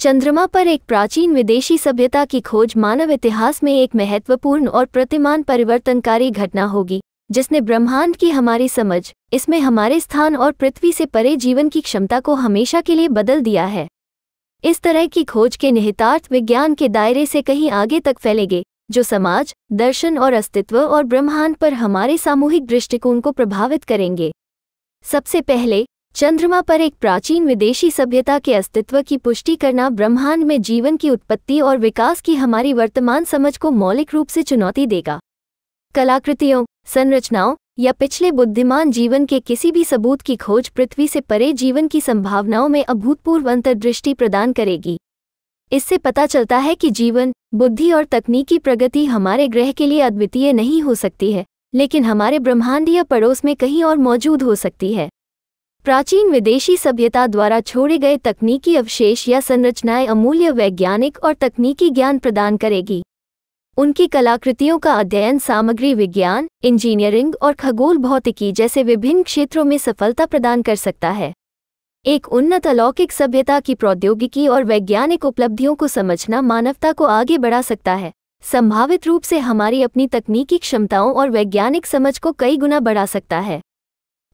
चंद्रमा पर एक प्राचीन विदेशी सभ्यता की खोज मानव इतिहास में एक महत्वपूर्ण और प्रतिमान परिवर्तनकारी घटना होगी जिसने ब्रह्मांड की हमारी समझ इसमें हमारे स्थान और पृथ्वी से परे जीवन की क्षमता को हमेशा के लिए बदल दिया है इस तरह की खोज के निहितार्थ विज्ञान के दायरे से कहीं आगे तक फैलेंगे जो समाज दर्शन और अस्तित्व और ब्रह्मांड पर हमारे सामूहिक दृष्टिकोण को प्रभावित करेंगे सबसे पहले चंद्रमा पर एक प्राचीन विदेशी सभ्यता के अस्तित्व की पुष्टि करना ब्रह्मांड में जीवन की उत्पत्ति और विकास की हमारी वर्तमान समझ को मौलिक रूप से चुनौती देगा कलाकृतियों संरचनाओं या पिछले बुद्धिमान जीवन के किसी भी सबूत की खोज पृथ्वी से परे जीवन की संभावनाओं में अभूतपूर्व अंतर्दृष्टि प्रदान करेगी इससे पता चलता है कि जीवन बुद्धि और तकनीकी प्रगति हमारे ग्रह के लिए अद्वितीय नहीं हो सकती है लेकिन हमारे ब्रह्मांडीय पड़ोस में कहीं और मौजूद हो सकती है प्राचीन विदेशी सभ्यता द्वारा छोड़े गए तकनीकी अवशेष या संरचनाएं अमूल्य वैज्ञानिक और तकनीकी ज्ञान प्रदान करेगी उनकी कलाकृतियों का अध्ययन सामग्री विज्ञान इंजीनियरिंग और खगोल भौतिकी जैसे विभिन्न क्षेत्रों में सफलता प्रदान कर सकता है एक उन्नत अलौकिक सभ्यता की प्रौद्योगिकी और वैज्ञानिक उपलब्धियों को समझना मानवता को आगे बढ़ा सकता है संभावित रूप से हमारी अपनी तकनीकी क्षमताओं और वैज्ञानिक समझ को कई गुना बढ़ा सकता है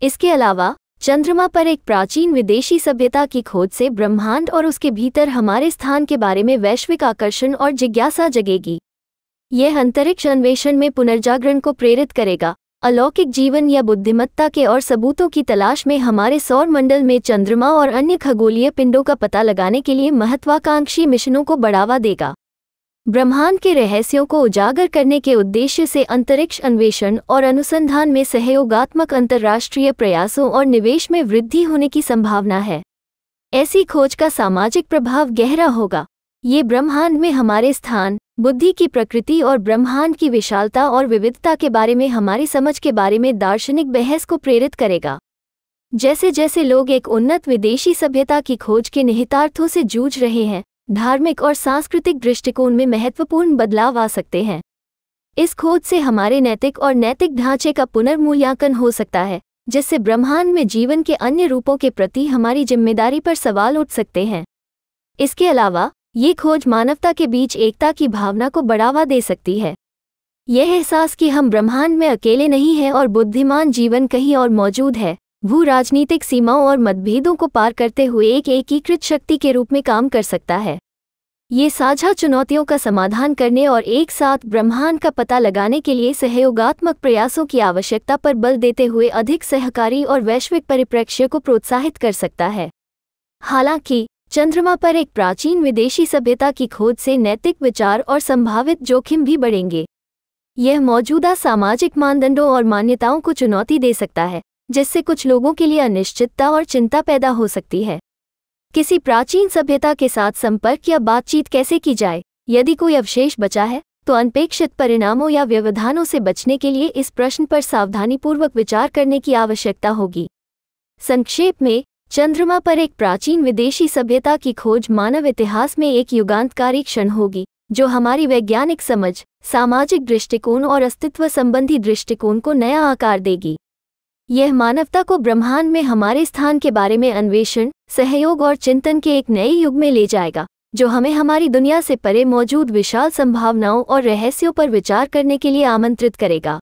इसके अलावा चंद्रमा पर एक प्राचीन विदेशी सभ्यता की खोज से ब्रह्मांड और उसके भीतर हमारे स्थान के बारे में वैश्विक आकर्षण और जिज्ञासा जगेगी यह अंतरिक्ष अन्वेषण में पुनर्जागरण को प्रेरित करेगा अलौकिक जीवन या बुद्धिमत्ता के और सबूतों की तलाश में हमारे सौर मंडल में चंद्रमा और अन्य खगोलीय पिंडों का पता लगाने के लिए महत्वाकांक्षी मिशनों को बढ़ावा देगा ब्रह्मांड के रहस्यों को उजागर करने के उद्देश्य से अंतरिक्ष अन्वेषण और अनुसंधान में सहयोगात्मक अंतर्राष्ट्रीय प्रयासों और निवेश में वृद्धि होने की संभावना है ऐसी खोज का सामाजिक प्रभाव गहरा होगा ये ब्रह्मांड में हमारे स्थान बुद्धि की प्रकृति और ब्रह्मांड की विशालता और विविधता के बारे में हमारी समझ के बारे में दार्शनिक बहस को प्रेरित करेगा जैसे जैसे लोग एक उन्नत विदेशी सभ्यता की खोज के निहितार्थों से जूझ रहे हैं धार्मिक और सांस्कृतिक दृष्टिकोण में महत्वपूर्ण बदलाव आ सकते हैं इस खोज से हमारे नैतिक और नैतिक ढांचे का पुनर्मूल्यांकन हो सकता है जिससे ब्रह्मांड में जीवन के अन्य रूपों के प्रति हमारी जिम्मेदारी पर सवाल उठ सकते हैं इसके अलावा ये खोज मानवता के बीच एकता की भावना को बढ़ावा दे सकती है यह एहसास कि हम ब्रह्मांड में अकेले नहीं हैं और बुद्धिमान जीवन कहीं और मौजूद है भू राजनीतिक सीमाओं और मतभेदों को पार करते हुए एक एकीकृत शक्ति के रूप में काम कर सकता है ये साझा चुनौतियों का समाधान करने और एक साथ ब्रह्मांड का पता लगाने के लिए सहयोगात्मक प्रयासों की आवश्यकता पर बल देते हुए अधिक सहकारी और वैश्विक परिप्रेक्ष्य को प्रोत्साहित कर सकता है हालांकि चंद्रमा पर एक प्राचीन विदेशी सभ्यता की खोज से नैतिक विचार और संभावित जोखिम भी बढ़ेंगे यह मौजूदा सामाजिक मानदंडों और मान्यताओं को चुनौती दे सकता है जिससे कुछ लोगों के लिए अनिश्चितता और चिंता पैदा हो सकती है किसी प्राचीन सभ्यता के साथ संपर्क या बातचीत कैसे की जाए यदि कोई अवशेष बचा है तो अनपेक्षित परिणामों या व्यवधानों से बचने के लिए इस प्रश्न पर सावधानीपूर्वक विचार करने की आवश्यकता होगी संक्षेप में चंद्रमा पर एक प्राचीन विदेशी सभ्यता की खोज मानव इतिहास में एक युगांतकारी क्षण होगी जो हमारी वैज्ञानिक समझ सामाजिक दृष्टिकोण और अस्तित्व संबंधी दृष्टिकोण को नया आकार देगी यह मानवता को ब्रह्मांड में हमारे स्थान के बारे में अन्वेषण सहयोग और चिंतन के एक नए युग में ले जाएगा जो हमें हमारी दुनिया से परे मौजूद विशाल संभावनाओं और रहस्यों पर विचार करने के लिए आमंत्रित करेगा